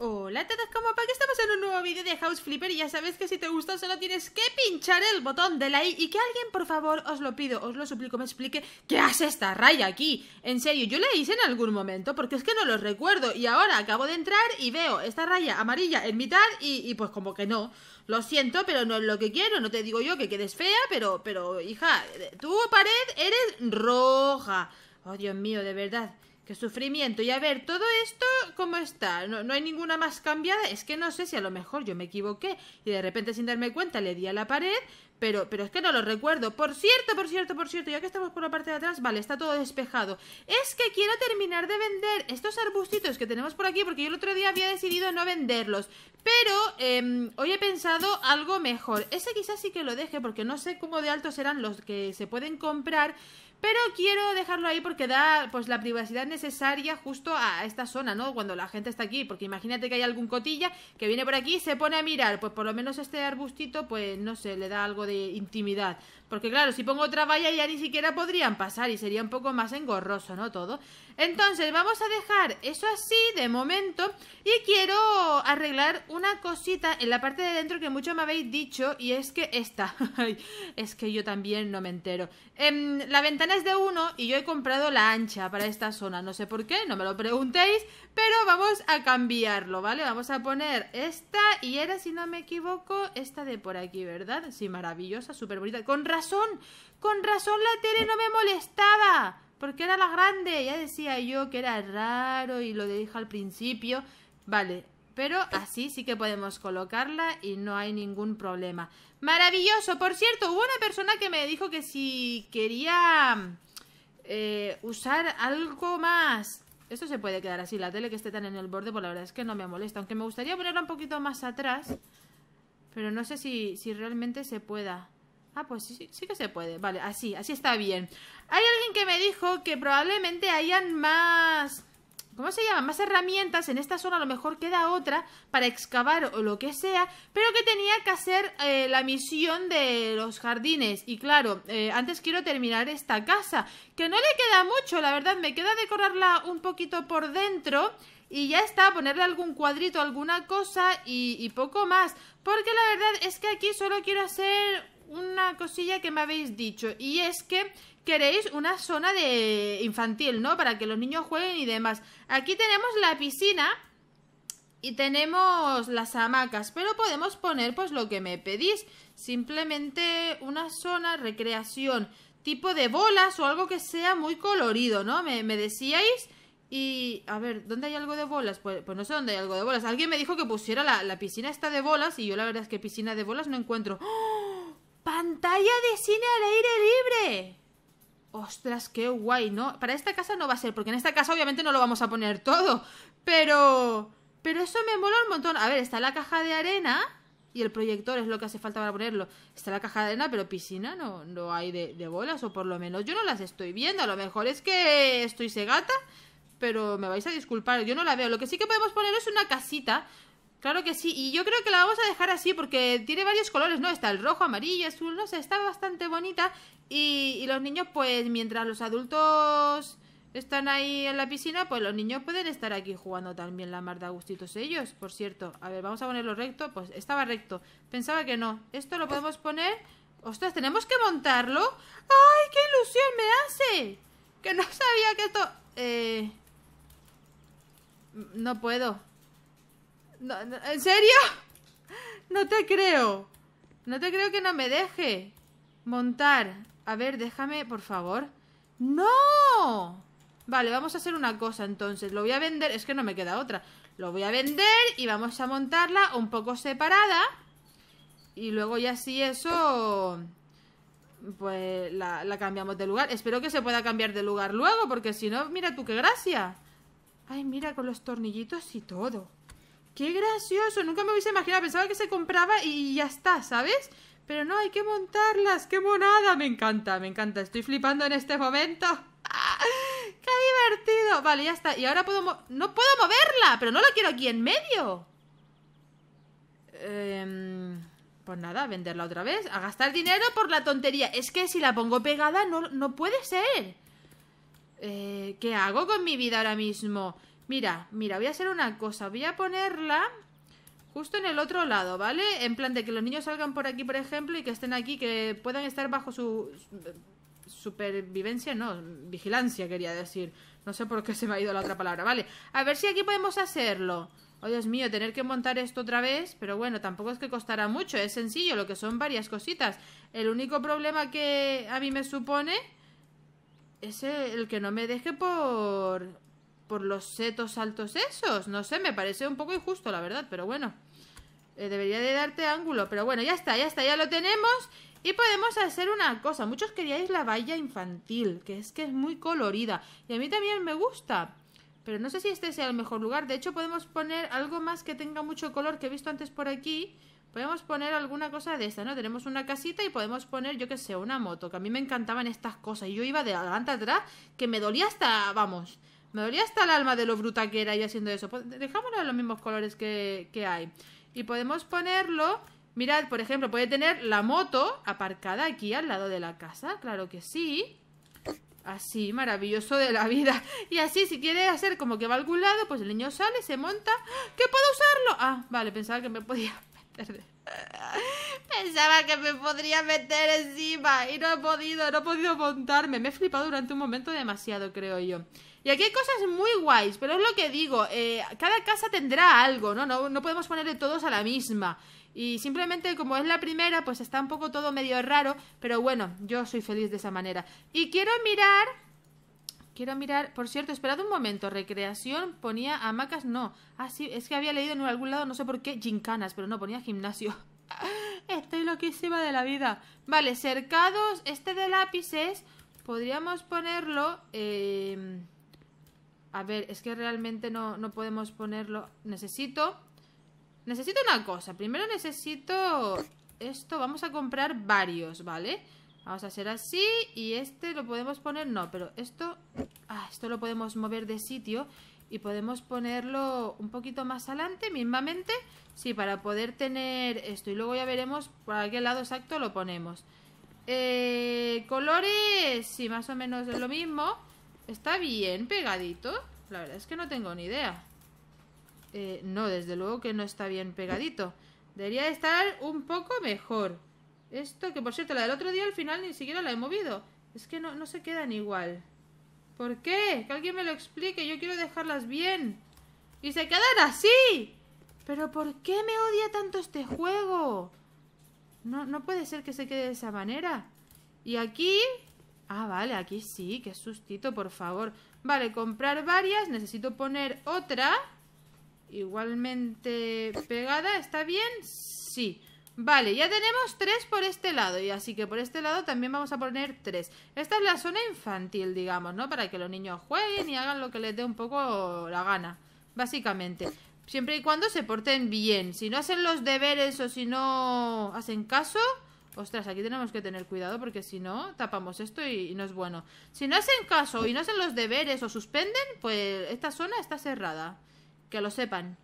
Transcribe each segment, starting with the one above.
Hola todos, como para que estamos en un nuevo vídeo de House Flipper y ya sabes que si te gusta solo tienes que pinchar el botón de like y que alguien por favor os lo pido, os lo suplico, me explique qué hace esta raya aquí. En serio, yo la hice en algún momento porque es que no lo recuerdo y ahora acabo de entrar y veo esta raya amarilla en mitad y, y pues como que no. Lo siento, pero no es lo que quiero, no te digo yo que quedes fea, pero, pero hija, tu pared eres roja. Oh Dios mío, de verdad. Qué sufrimiento. Y a ver, todo esto, ¿cómo está? No, hay ninguna más cambiada. Es que no sé si a lo mejor yo me equivoqué y de repente sin darme cuenta le di a la pared, pero, pero es que no lo recuerdo. Por cierto, por cierto, por cierto, ya que estamos por la parte de atrás, vale, está todo despejado. Es que quiero terminar de vender estos arbustitos que tenemos por aquí, porque yo el otro día había decidido no venderlos. Pero em, hoy he pensado algo mejor. Ese quizás sí que lo deje, porque no sé cómo de altos serán los que se pueden comprar. Pero quiero dejarlo ahí porque da pues la privacidad necesaria justo a esta zona, ¿no? Cuando la gente está aquí, porque imagínate que hay algún cotilla que viene por aquí y se pone a mirar, pues por lo menos este arbustito pues no sé, le da algo de intimidad, porque claro, si pongo otra valla ya ni siquiera podrían pasar y sería un poco más engorroso, ¿no? Todo. Entonces, vamos a dejar eso así de momento y quiero arreglar una cosita en la parte de dentro que mucho me habéis dicho y es que esta, es que yo también no me entero. Em, la ventana es de uno y yo he comprado la ancha para esta zona. No sé por qué, no me lo preguntéis, pero vamos a cambiarlo, ¿vale? Vamos a poner esta y era, si no me equivoco, esta de por aquí, ¿verdad? Sí, maravillosa, súper bonita. Con razón, con razón la tele no me molestaba, porque era la grande. Ya decía yo que era raro y lo dije al principio. Vale, pero así sí que podemos colocarla y no hay ningún problema. Maravilloso, por cierto, hubo una persona que me dijo que si quería eh, usar algo más... Esto se puede quedar así, la tele que esté tan en el borde, pues la verdad es que no me molesta, aunque me gustaría ponerla un poquito más atrás, pero no sé si, si realmente se pueda. Ah, pues sí, sí que se puede. Vale, así, así está bien. Hay alguien que me dijo que probablemente hayan más ¿cómo se llama? Más herramientas, en esta zona a lo mejor queda otra para excavar o lo que sea, pero que tenía que hacer eh, la misión de los jardines. Y claro, eh, antes quiero terminar esta casa, que no le queda mucho, la verdad, me queda decorarla un poquito por dentro. Y ya está, ponerle algún cuadrito, alguna cosa y poco más. Porque la verdad es que aquí solo quiero hacer una cosilla que me habéis dicho y es que queréis una zona de infantil, ¿no? Para que los niños jueguen y demás. Aquí tenemos la piscina y tenemos las hamacas, pero podemos poner pues lo que me pedís. Simplemente una zona recreación, tipo de bolas o algo que sea muy colorido, ¿no? Me, decíais... Y, a ver, ¿dónde hay algo de bolas? Pues, pues, no sé dónde hay algo de bolas. Alguien me dijo que pusiera la, piscina esta de bolas y yo la verdad es que piscina de bolas no encuentro. ¡Oh! ¡Pantalla de cine al aire libre! Ostras, qué guay, ¿no? Para esta casa no va a ser, porque en esta casa obviamente no lo vamos a poner todo. Pero... Pero eso me mola un montón. A ver, está la caja de arena y el proyector es lo que hace falta para ponerlo. Está la caja de arena, pero piscina no, no hay de, de, bolas, o por lo menos yo no las estoy viendo. A lo mejor es que estoy segata, pero me vais a disculpar, yo no la veo. Lo que sí que podemos poner es una casita, Claro que sí, y yo creo que la vamos a dejar así porque tiene varios colores, ¿no? Está el rojo, amarillo, azul, no sé, está bastante bonita y, los niños pues mientras los adultos están ahí en la piscina, pues los niños pueden estar aquí jugando también la mar de gustitos ellos, por cierto. A ver, vamos a ponerlo recto, pues estaba recto. Pensaba que no. Esto lo podemos poner... ¡Ostras, tenemos que montarlo! ¡Ay, qué ilusión me hace! Que no sabía que esto... Eh... No puedo. ¿En serio? No te creo. No te creo que no me deje montar. A ver, déjame, por favor. ¡No! Vale, vamos a hacer una cosa entonces. Lo voy a vender. Es que no me queda otra. Lo voy a vender y vamos a montarla un poco separada. Y luego ya si eso... Pues la, la cambiamos de lugar. Espero que se pueda cambiar de lugar luego, porque si no, mira tú qué gracia. Ay, mira, con los tornillitos y todo. ¡Qué gracioso! Nunca me hubiese imaginado. Pensaba que se compraba y ya está, ¿sabes? Pero no, hay que montarlas. ¡Qué monada! Me encanta, me encanta. Estoy flipando en este momento. ¡Qué divertido! Vale, ya está. Y ahora puedo... ¡No puedo moverla! Pero no la quiero aquí en medio. Em, pues nada, venderla otra vez. A gastar dinero por la tontería. Es que si la pongo pegada no, no puede ser. Eh, ¿Qué hago con mi vida ahora mismo? Mira, mira, voy a hacer una cosa. Voy a ponerla justo en el otro lado, ¿vale? En plan de que los niños salgan por aquí, por ejemplo, y que estén aquí, que puedan estar bajo su supervivencia, no, vigilancia quería decir. No sé por qué se me ha ido la otra palabra, ¿vale? A ver si aquí podemos hacerlo. Oh, Dios mío, tener que montar esto otra vez, pero bueno, tampoco es que costará mucho, es sencillo, lo que son varias cositas. El único problema que a mí me supone es el que no me deje por por los setos altos esos. No sé, me parece un poco injusto, la verdad, pero bueno. Eh, debería de darte ángulo, pero bueno, ya está, ya está, ya lo tenemos. Y podemos hacer una cosa. Muchos queríais la valla infantil, que es que es muy colorida. Y a mí también me gusta. Pero no sé si este sea el mejor lugar. De hecho, podemos poner algo más que tenga mucho color que he visto antes por aquí. Podemos poner alguna cosa de esta, ¿no? Tenemos una casita y podemos poner, yo que sé, una moto, que a mí me encantaban estas cosas. Y yo iba de adelante atrás, que me dolía hasta, vamos, me dolía hasta el alma de lo bruta que era y haciendo eso. Pues, Dejámoslo en los mismos colores que, hay. Y podemos ponerlo. Mirad, por ejemplo, puede tener la moto aparcada aquí al lado de la casa. Claro que sí. Así, maravilloso de la vida. Y así, si quiere hacer como que va a algún lado, pues el niño sale, se monta. ¡Ah! ¡Que puedo usarlo! Ah, vale, pensaba que me podía meter Pensaba que me podría meter encima y no he podido, no he podido montarme. Me he flipado durante un momento demasiado, creo yo. Y aquí hay cosas muy guays, pero es lo que digo, eh, cada casa tendrá algo, ¿no? ¿no? No podemos ponerle todos a la misma. Y simplemente como es la primera, pues está un poco todo medio raro, pero bueno, yo soy feliz de esa manera. Y quiero mirar Quiero mirar. Por cierto, esperad un momento. Recreación ponía hamacas. No. Ah, sí, es que había leído en algún lado, no sé por qué, gincanas, pero no, ponía gimnasio. Estoy loquísima de la vida. Vale, cercados. Este de lápices. Podríamos ponerlo. Em, a ver, es que realmente no, no podemos ponerlo. Necesito. Necesito una cosa. Primero necesito. Esto, vamos a comprar varios, ¿vale? vale Vamos a hacer así y este lo podemos poner, no, pero esto, ah, esto lo podemos mover de sitio y podemos ponerlo un poquito más adelante mismamente, sí, para poder tener esto y luego ya veremos para qué lado exacto lo ponemos. Eh, colores, sí, más o menos es lo mismo, está bien pegadito, la verdad es que no tengo ni idea. Eh, no, desde luego que no está bien pegadito, debería estar un poco mejor. Esto, que por cierto, la del otro día al final ni siquiera la he movido. Es que no, no se quedan igual. ¿Por qué? Que alguien me lo explique. Yo quiero dejarlas bien. Y se quedan así. Pero ¿por qué me odia tanto este juego? No, no puede ser que se quede de esa manera. Y aquí... Ah, vale, aquí sí. Qué sustito, por favor. Vale, comprar varias. Necesito poner otra. Igualmente pegada. ¿Está bien? Sí. Vale, ya tenemos tres por este lado y así que por este lado también vamos a poner tres. Esta es la zona infantil, digamos, ¿no? Para que los niños jueguen y hagan lo que les dé un poco la gana, básicamente. Siempre y cuando se porten bien. Si no hacen los deberes o si no hacen caso... Ostras, aquí tenemos que tener cuidado porque si no, tapamos esto y, no es bueno. Si no hacen caso y no hacen los deberes o suspenden, pues esta zona está cerrada. Que lo sepan.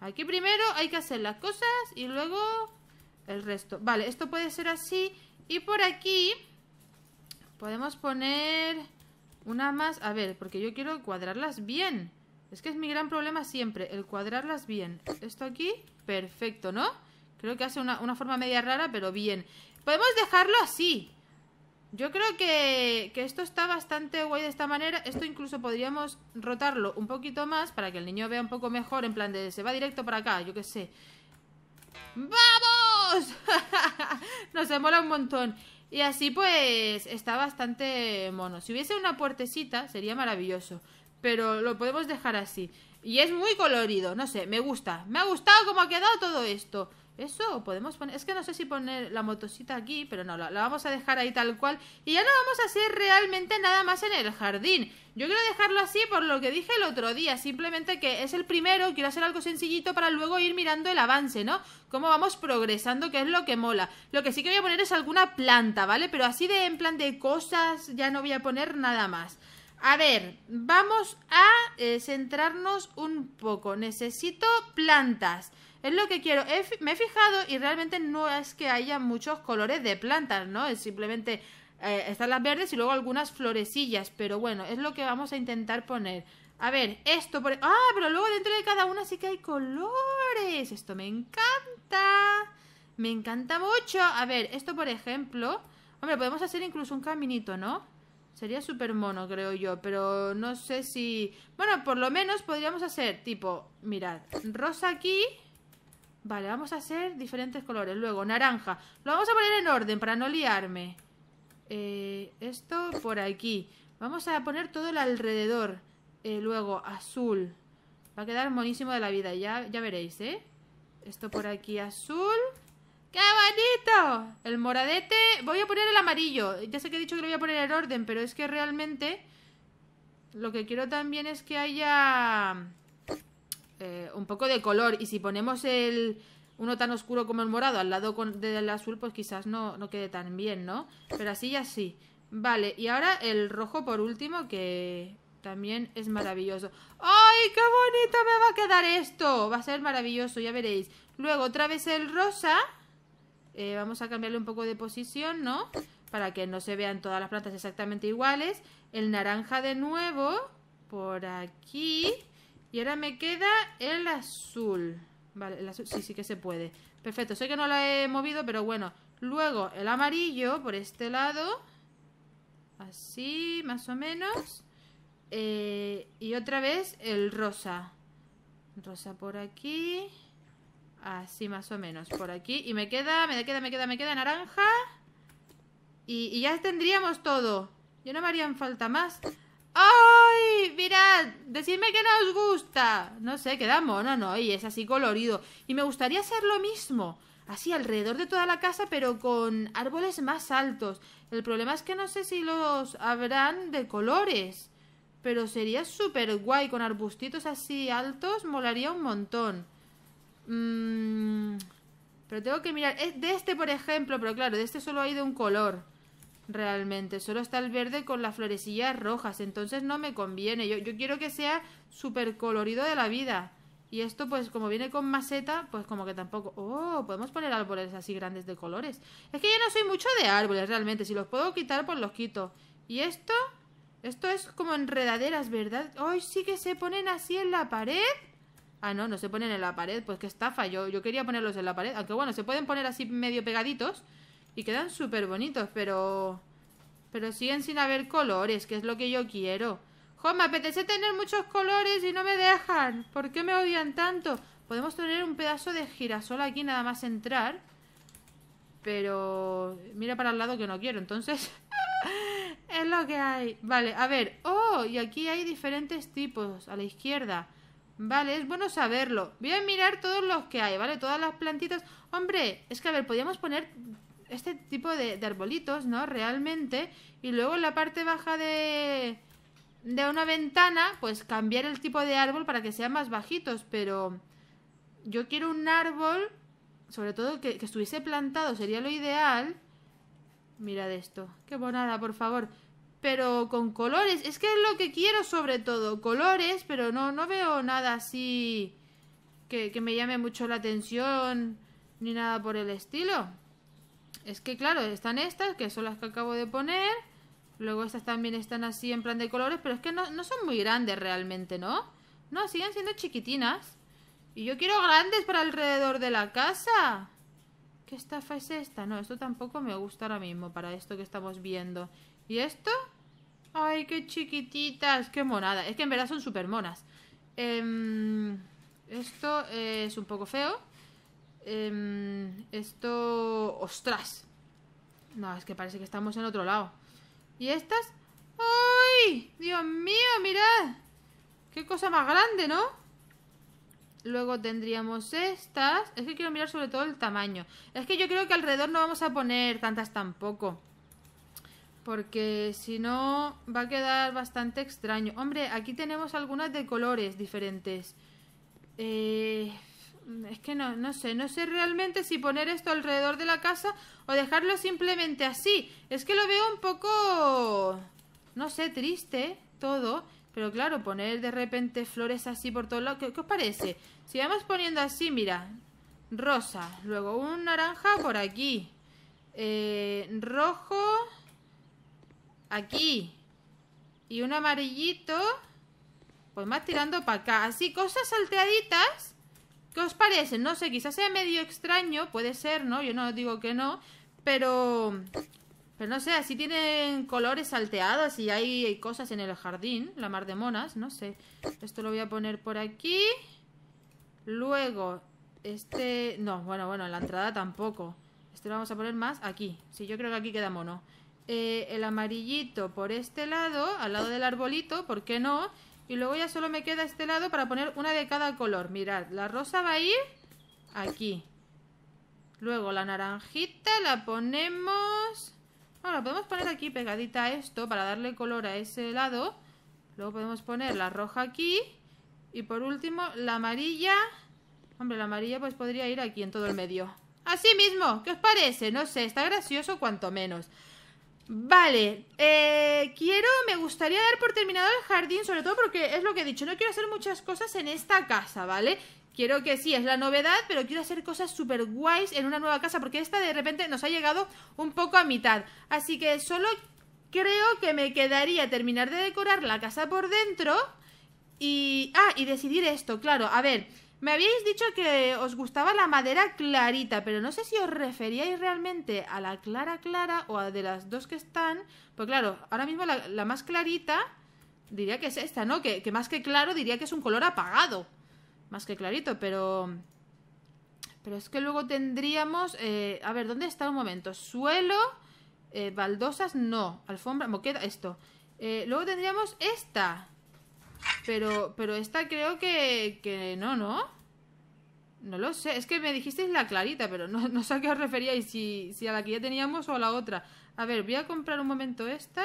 Aquí primero hay que hacer las cosas y luego el resto. Vale, esto puede ser así. Y por aquí podemos poner una más. A ver, porque yo quiero cuadrarlas bien. Es que es mi gran problema siempre, el cuadrarlas bien. Esto aquí, perfecto, ¿no? Creo que hace una, una forma media rara, pero bien. Podemos dejarlo así. Yo creo que, que, esto está bastante guay de esta manera. Esto incluso podríamos rotarlo un poquito más para que el niño vea un poco mejor, en plan de se va directo para acá, yo qué sé. ¡Vamos! Nos mola un montón. Y así pues está bastante mono. Si hubiese una puertecita sería maravilloso. Pero lo podemos dejar así. Y es muy colorido, no sé, me gusta. Me ha gustado cómo ha quedado todo esto. Eso, podemos poner... Es que no sé si poner la motosita aquí, pero no, la, vamos a dejar ahí tal cual. Y ya no vamos a hacer realmente nada más en el jardín. Yo quiero dejarlo así por lo que dije el otro día. Simplemente que es el primero, quiero hacer algo sencillito para luego ir mirando el avance, ¿no? Cómo vamos progresando, que es lo que mola. Lo que sí que voy a poner es alguna planta, ¿vale? Pero así de en plan de cosas ya no voy a poner nada más. A ver, vamos a eh, centrarnos un poco. Necesito Plantas. Es lo que quiero. me he fijado y realmente no es que haya muchos colores de plantas, ¿no? Es simplemente eh, están las verdes y luego algunas florecillas. Pero bueno, es lo que vamos a intentar poner. A ver, esto por... E-, ¡Ah! Pero luego dentro de cada una sí que hay colores. Esto me encanta. Me encanta mucho. A ver, esto por ejemplo... Hombre, podemos hacer incluso un caminito, ¿no? Sería súper mono, creo yo, pero no sé si... Bueno, por lo menos podríamos hacer tipo, mirad, rosa aquí, Vale, vamos a hacer diferentes colores. Luego, naranja. Lo vamos a poner en orden para no liarme. Eh, esto por aquí. Vamos a poner todo el alrededor. Eh, luego, azul. Va a quedar monísimo de la vida. Ya, ya veréis, ¿eh? Esto por aquí, azul. ¡Qué bonito! El moradete... Voy a poner el amarillo. Ya sé que he dicho que lo voy a poner en orden, pero es que realmente... Lo que quiero también es que haya... Eh, un poco de color. Y si ponemos el uno tan oscuro como el morado al lado del azul, pues quizás no, quede tan bien, ¿no? Pero así y así. Vale, y ahora el rojo por último, que también es maravilloso. ¡Ay, qué bonito me va a quedar esto! Va a ser maravilloso, ya veréis. Luego otra vez el rosa. Eh, vamos a cambiarle un poco de posición, ¿no? Para que no se vean todas las plantas exactamente iguales. El naranja de nuevo. Por aquí. Y ahora me queda el azul. Vale, el azul sí, sí que se puede. Perfecto, sé que no lo he movido, pero bueno. Luego el amarillo por este lado. Así, más o menos. Eh, y otra vez el rosa. Rosa por aquí. Así más o menos, por aquí. Y me queda, me queda, me queda, me queda naranja. Y, y ya tendríamos todo. Ya no me harían falta más. ¡Ay! Mirad, decidme que nos gusta. No sé, queda mono, ¿no? Y es así colorido. Y me gustaría hacer lo mismo. Así alrededor de toda la casa, pero con árboles más altos. El problema es que no sé si los habrán de colores. Pero sería súper guay. Con arbustitos así altos, molaría un montón. Mm, pero tengo que mirar. Eh, de este, por ejemplo, pero claro, de este solo hay de un color realmente. Solo está el verde con las florecillas rojas, entonces no me conviene. Yo, yo quiero que sea súper colorido de la vida. Y esto, pues, como viene con maceta, pues como que tampoco... ¡Oh! Podemos poner árboles así grandes de colores. Es que yo no soy mucho de árboles, realmente. Si los puedo quitar, pues los quito. Y esto... Esto es como enredaderas, ¿verdad? Ay, sí que se ponen así en la pared! Ah, no, no se ponen en la pared. Pues qué estafa. Yo, yo quería ponerlos en la pared. Aunque bueno, se pueden poner así medio pegaditos. Y quedan súper bonitos, pero... Pero siguen sin haber colores, que es lo que yo quiero. Jo, me apetece tener muchos colores y no me dejan. ¿Por qué me odian tanto? Podemos tener un pedazo de girasol aquí nada más entrar. Pero... Mira para el lado que no quiero, entonces... es lo que hay. Vale, a ver. Oh, y aquí hay diferentes tipos. A la izquierda. Vale, es bueno saberlo. Voy a mirar todos los que hay, ¿vale? Todas las plantitas. Hombre, es que a ver, podríamos poner este tipo de, arbolitos, ¿no? Realmente. Y luego en la parte baja de, de una ventana, pues cambiar el tipo de árbol para que sean más bajitos. Pero yo quiero un árbol, sobre todo que, estuviese plantado, sería lo ideal. Mirad esto, qué bonada, por favor. Pero con colores, es que es lo que quiero sobre todo, colores, pero no, no veo nada así que, que me llame mucho la atención ni nada por el estilo. Es que claro, están estas, que son las que acabo de poner. Luego estas también están así en plan de colores, pero es que no, son muy grandes realmente, ¿no? No, siguen siendo chiquitinas. Y yo quiero grandes para alrededor de la casa. ¿Qué estafa es esta? No, esto tampoco me gusta ahora mismo para esto que estamos viendo. ¿Y esto? ¡Ay, qué chiquititas! ¡Qué monada! Es que en verdad son súper monas. Em, esto es un poco feo. Em, esto... ¡Ostras! No, es que parece que estamos en otro lado. ¿Y estas? ¡Ay! ¡Dios mío, mirad! ¡Qué cosa más grande, ¿no? Luego tendríamos estas. Es que quiero mirar sobre todo el tamaño. Es que yo creo que alrededor no vamos a poner tantas tampoco. Porque si no va a quedar bastante extraño. Hombre, aquí tenemos algunas de colores diferentes. Eh, es que no, sé, no sé realmente si poner esto alrededor de la casa o dejarlo simplemente así. Es que lo veo un poco, no sé, triste todo. Pero claro, poner de repente flores así por todos lados, ¿qué, os parece? Si vamos poniendo así, mira, rosa, luego un naranja por aquí, eh, rojo aquí y un amarillito, pues más tirando para acá. Así, cosas salteaditas ¿Qué os parece? No sé, quizás sea medio extraño, puede ser, ¿no? Yo no digo que no, pero... Pero no sé, así tienen colores salteados y hay cosas en el jardín, la mar de monas, no sé. Esto lo voy a poner por aquí. Luego, este... No, bueno, bueno, en la entrada tampoco. Este lo vamos a poner más aquí. Sí, yo creo que aquí queda mono. Eh, el amarillito por este lado, al lado del arbolito, ¿por qué no? Y luego ya solo me queda este lado para poner una de cada color. Mirad, la rosa va a ir aquí. Luego la naranjita la ponemos... Ahora podemos poner aquí pegadita esto para darle color a ese lado. Luego podemos poner la roja aquí. Y por último, la amarilla... Hombre, la amarilla pues podría ir aquí en todo el medio. Así mismo, ¿qué os parece? No sé, está gracioso cuanto menos. Vale, eh, quiero, me gustaría dar por terminado el jardín, sobre todo porque es lo que he dicho, no quiero hacer muchas cosas en esta casa, ¿vale? Quiero que sí, es la novedad, pero quiero hacer cosas súper guays en una nueva casa, porque esta de repente nos ha llegado un poco a mitad. Así que solo creo que me quedaría terminar de decorar la casa por dentro y... Ah, y decidir esto, claro, a ver... Me habíais dicho que os gustaba la madera clarita, pero no sé si os referíais realmente a la clara clara o a de las dos que están. Pues claro, ahora mismo la, más clarita diría que es esta, ¿no? Que, más que claro diría que es un color apagado. Más que clarito, pero... Pero es que luego tendríamos... Eh, a ver, ¿dónde está un momento? Suelo, eh, baldosas, no. Alfombra, moqueta, esto. Eh, luego tendríamos esta. Pero, pero esta creo que, no, ¿no? No lo sé. Es que me dijisteis la clarita, pero no, sé a qué os referíais. Si, si a la que ya teníamos o a la otra. A ver, voy a comprar un momento esta.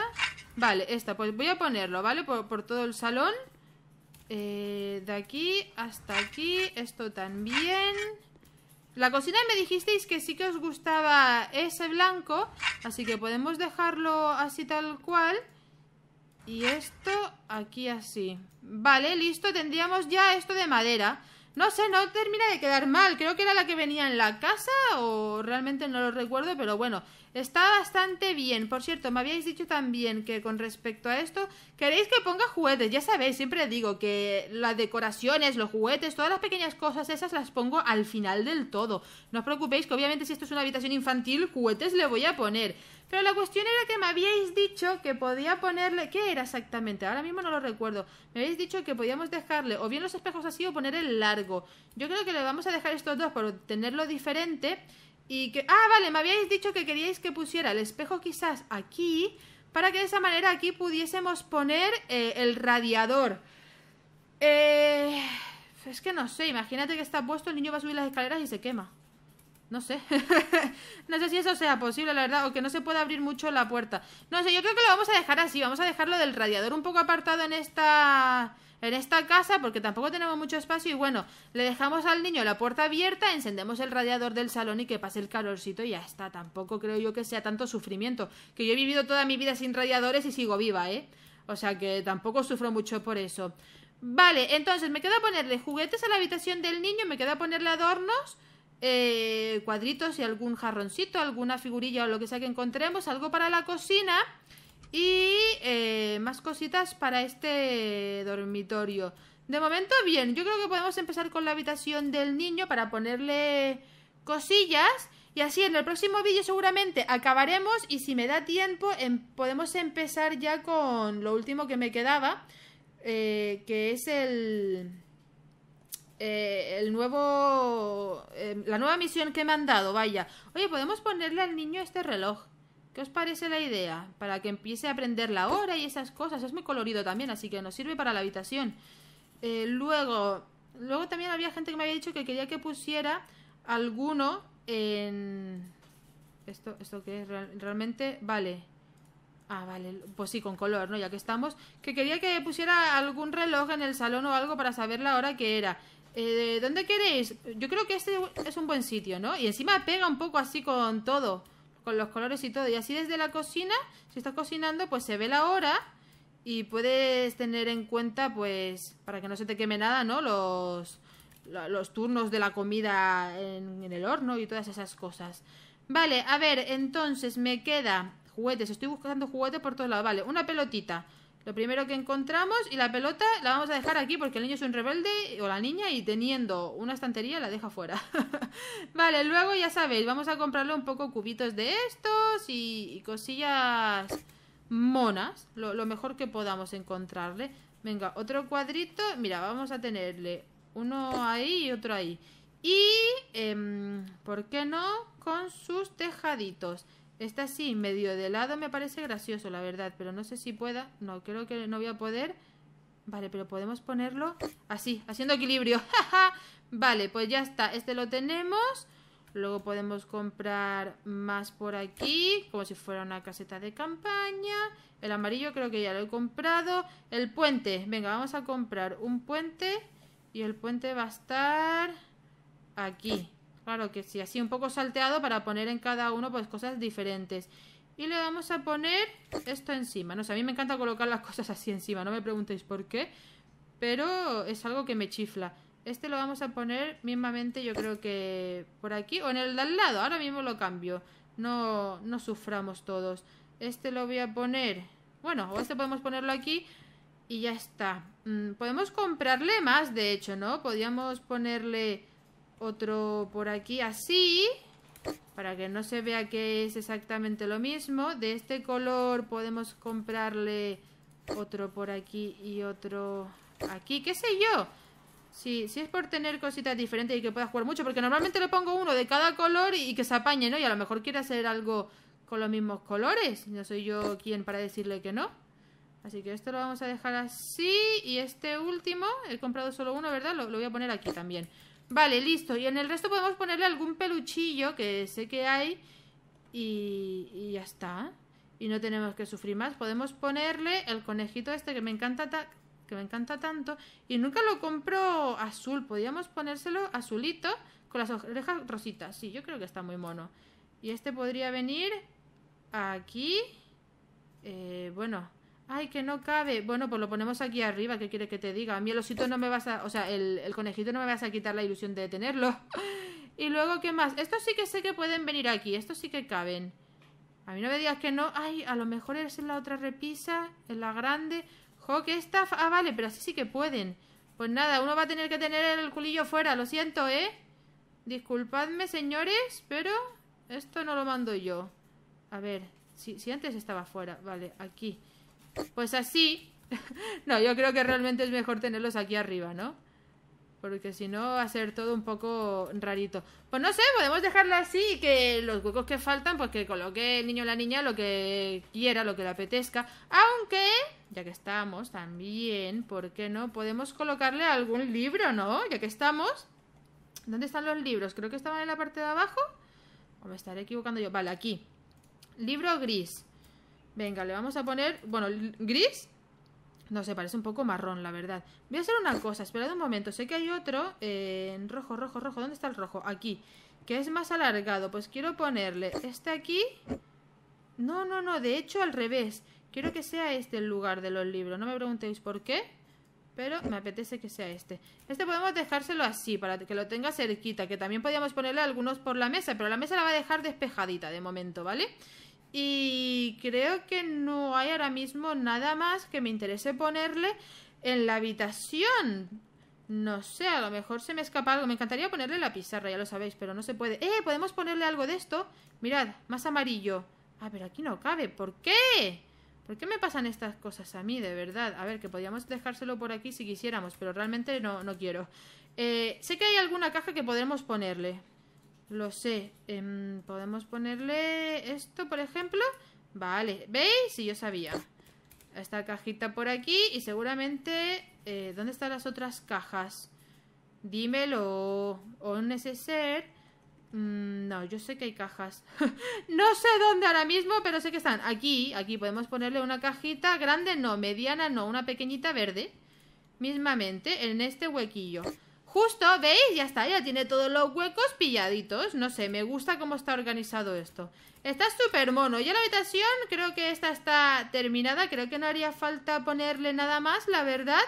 Vale, esta. Pues voy a ponerlo, ¿vale? Por, todo el salón. Eh, de aquí hasta aquí. Esto también. La cocina me dijisteis que sí que os gustaba ese blanco. Así que podemos dejarlo así tal cual. Y esto aquí así. Vale, listo, tendríamos ya esto de madera. No sé, no termina de quedar mal. Creo que era la que venía en la casa o realmente no lo recuerdo, pero bueno, está bastante bien. Por cierto, me habíais dicho también que con respecto a esto, queréis que ponga juguetes. Ya sabéis, siempre digo que las decoraciones, los juguetes, todas las pequeñas cosas esas las pongo al final del todo. No os preocupéis que obviamente si esto es una habitación infantil, juguetes le voy a poner. Pero la cuestión era que me habíais dicho que podía ponerle... ¿Qué era exactamente? Ahora mismo no lo recuerdo. Me habéis dicho que podíamos dejarle o bien los espejos así o poner el largo. Yo creo que le vamos a dejar estos dos por tenerlo diferente. Y que... Ah, vale, me habíais dicho que queríais que pusiera el espejo quizás aquí para que de esa manera aquí pudiésemos poner eh, el radiador. Eh, es que no sé, imagínate que está puesto, el niño va a subir las escaleras y se quema. No sé. no sé si eso sea posible, la verdad, o que no se pueda abrir mucho la puerta. No sé, yo creo que lo vamos a dejar así. Vamos a dejarlo del radiador un poco apartado en esta en esta casa porque tampoco tenemos mucho espacio y bueno, le dejamos al niño la puerta abierta, encendemos el radiador del salón y que pase el calorcito y ya está. Tampoco creo yo que sea tanto sufrimiento, que yo he vivido toda mi vida sin radiadores y sigo viva, ¿eh? O sea que tampoco sufro mucho por eso. Vale, entonces me queda ponerle juguetes a la habitación del niño, me queda ponerle adornos eh, cuadritos y algún jarroncito, alguna figurilla o lo que sea que encontremos, algo para la cocina y eh, más cositas para este dormitorio. De momento bien, yo creo que podemos empezar con la habitación del niño para ponerle cosillas y así en el próximo vídeo seguramente acabaremos y si me da tiempo em, podemos empezar ya con lo último que me quedaba, eh, que es el eh, el nuevo, em, la nueva misión que me han dado, vaya. Oye, podemos ponerle al niño este reloj. ¿Qué os parece la idea? Para que empiece a aprender la hora y esas cosas. Es muy colorido también, así que nos sirve para la habitación. Eh, luego, luego también había gente que me había dicho que quería que pusiera alguno en... ¿Esto, esto que es? Realmente, vale. Ah, vale, pues sí, con color, ¿no? Ya que estamos. Que quería que pusiera algún reloj en el salón o algo para saber la hora que era. Eh, ¿dónde queréis? Yo creo que este es un buen sitio, ¿no? Y encima pega un poco así con todo, con los colores y todo. Y así desde la cocina, si estás cocinando, pues se ve la hora y puedes tener en cuenta, pues, para que no se te queme nada, ¿no? Los, los turnos de la comida en, en el horno y todas esas cosas. Vale, a ver, entonces me queda juguetes. Estoy buscando juguetes por todos lados. Vale, una pelotita. Lo primero que encontramos y la pelota la vamos a dejar aquí porque el niño es un rebelde o la niña y teniendo una estantería la deja fuera. vale, luego ya sabéis, vamos a comprarle un poco cubitos de estos y, cosillas monas, lo, mejor que podamos encontrarle. Venga, otro cuadrito, mira, vamos a tenerle uno ahí y otro ahí. Y, em, ¿por qué no? Con sus tejaditos. Está así, medio de lado me parece gracioso, la verdad, pero no sé si pueda. No, creo que no voy a poder. Vale, pero podemos ponerlo así, haciendo equilibrio. vale, pues ya está, este lo tenemos. Luego podemos comprar más por aquí, como si fuera una caseta de campaña. El amarillo creo que ya lo he comprado. El puente, venga, vamos a comprar un puente. Y el puente va a estar aquí. Claro que sí, así un poco salteado para poner en cada uno pues cosas diferentes. Y le vamos a poner esto encima. No sé, a mí me encanta colocar las cosas así encima, no me preguntéis por qué. Pero es algo que me chifla. Este lo vamos a poner mismamente yo creo que por aquí o en el de al lado. Ahora mismo lo cambio. No, no suframos todos. Este lo voy a poner... Bueno, o este podemos ponerlo aquí y ya está. Mm, podemos comprarle más, de hecho, ¿no? Podríamos ponerle otro por aquí así, para que no se vea que es exactamente lo mismo. De este color podemos comprarle otro por aquí y otro aquí, qué sé yo. Si, si es por tener cositas diferentes y que pueda jugar mucho, porque normalmente le pongo uno de cada color y, que se apañe, ¿no? Y a lo mejor quiere hacer algo con los mismos colores. No soy yo quien para decirle que no. Así que esto lo vamos a dejar así. Y este último, he comprado solo uno, ¿verdad? lo voy a poner aquí también. Vale, listo. Y en el resto podemos ponerle algún peluchillo que sé que hay. Y, y ya está. Y no tenemos que sufrir más. Podemos ponerle el conejito este que me encanta que me encanta tanto. Y nunca lo compro azul. Podríamos ponérselo azulito con las orejas rositas. Sí, yo creo que está muy mono. Y este podría venir aquí. Eh, bueno, Ay, que no cabe. Bueno, pues lo ponemos aquí arriba. ¿Qué quiere que te diga? A mí el osito no me vas a... O sea, el, conejito no me vas a quitar la ilusión de tenerlo. y luego, ¿qué más? Estos sí que sé que pueden venir aquí. Estos sí que caben. A mí no me digas que no. Ay, a lo mejor es en la otra repisa. En la grande. Jo, que esta... Ah, vale, pero así sí que pueden. Pues nada, uno va a tener que tener el culillo fuera. Lo siento, ¿eh? Disculpadme, señores, pero... Esto no lo mando yo. A ver, si antes estaba fuera. Vale, Aquí. Pues así. no, yo creo que realmente es mejor tenerlos aquí arriba, ¿no? Porque si no va a ser todo un poco rarito. Pues no sé, podemos dejarlo así y que los huecos que faltan, pues que coloque el niño o la niña lo que quiera, lo que le apetezca. Aunque, ya que estamos también, ¿por qué no? Podemos colocarle algún libro, ¿no? Ya que estamos. ¿Dónde están los libros? Creo que estaban en la parte de abajo. O me estaré equivocando yo. Vale, aquí. Libro gris. Venga, le vamos a poner... Bueno, gris... No sé, parece un poco marrón, la verdad. Voy a hacer una cosa, esperad un momento. Sé que hay otro en rojo, rojo, rojo. ¿Dónde está el rojo? Aquí. Que es más alargado. Pues quiero ponerle este aquí... No, no, no, de hecho al revés. Quiero que sea este el lugar de los libros. No me preguntéis por qué, pero me apetece que sea este. Este podemos dejárselo así, para que lo tenga cerquita, que también podíamos ponerle algunos por la mesa, pero la mesa la va a dejar despejadita de momento, ¿vale? y creo que no hay ahora mismo nada más que me interese ponerle en la habitación. No sé, a lo mejor se me escapa algo. Me encantaría ponerle la pizarra, ya lo sabéis, pero no se puede. ¡Eh! ¿Podemos ponerle algo de esto? Mirad, más amarillo. Ah, pero aquí no cabe. ¿Por qué? ¿Por qué me pasan estas cosas a mí, de verdad? A ver, que podríamos dejárselo por aquí si quisiéramos, pero realmente no, no quiero. Eh, sé que hay alguna caja que podremos ponerle. Lo sé. Em, podemos ponerle esto, por ejemplo. Vale, ¿veis? Sí, yo sabía. Esta cajita por aquí y seguramente... Eh, ¿Dónde están las otras cajas? Dímelo. O neceser. Mm, no, yo sé que hay cajas. no sé dónde ahora mismo, pero sé que están. Aquí, aquí podemos ponerle una cajita grande, no, mediana, no, una pequeñita verde. Mismamente, en este huequillo. Justo, ¿veis? Ya está, ya tiene todos los huecos pilladitos. No sé, me gusta cómo está organizado esto. Está súper mono. Ya la habitación, creo que esta está terminada. Creo que no haría falta ponerle nada más, la verdad.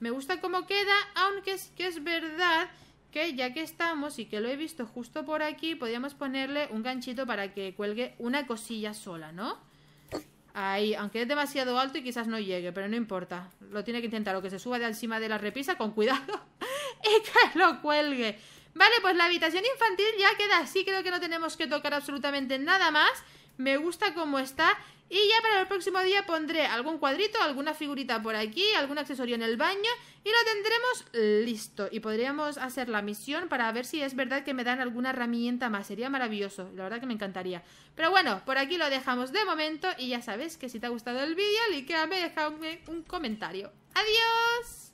Me gusta cómo queda, aunque es que es verdad que ya que estamos y que lo he visto justo por aquí, podríamos ponerle un ganchito para que cuelgue una cosilla sola, ¿no? Ahí, aunque es demasiado alto y quizás no llegue, pero no importa. Lo tiene que intentar, o que se suba de encima de la repisa con cuidado. y que lo cuelgue. Vale, pues la habitación infantil ya queda así, creo que no tenemos que tocar absolutamente nada más. Me gusta cómo está. Y ya para el próximo día pondré algún cuadrito, alguna figurita por aquí, algún accesorio en el baño y lo tendremos listo. Y podríamos hacer la misión para ver si es verdad que me dan alguna herramienta más. Sería maravilloso, la verdad que me encantaría. Pero bueno, por aquí lo dejamos de momento y ya sabes que si te ha gustado el vídeo, likeame, déjame un comentario. ¡Adiós!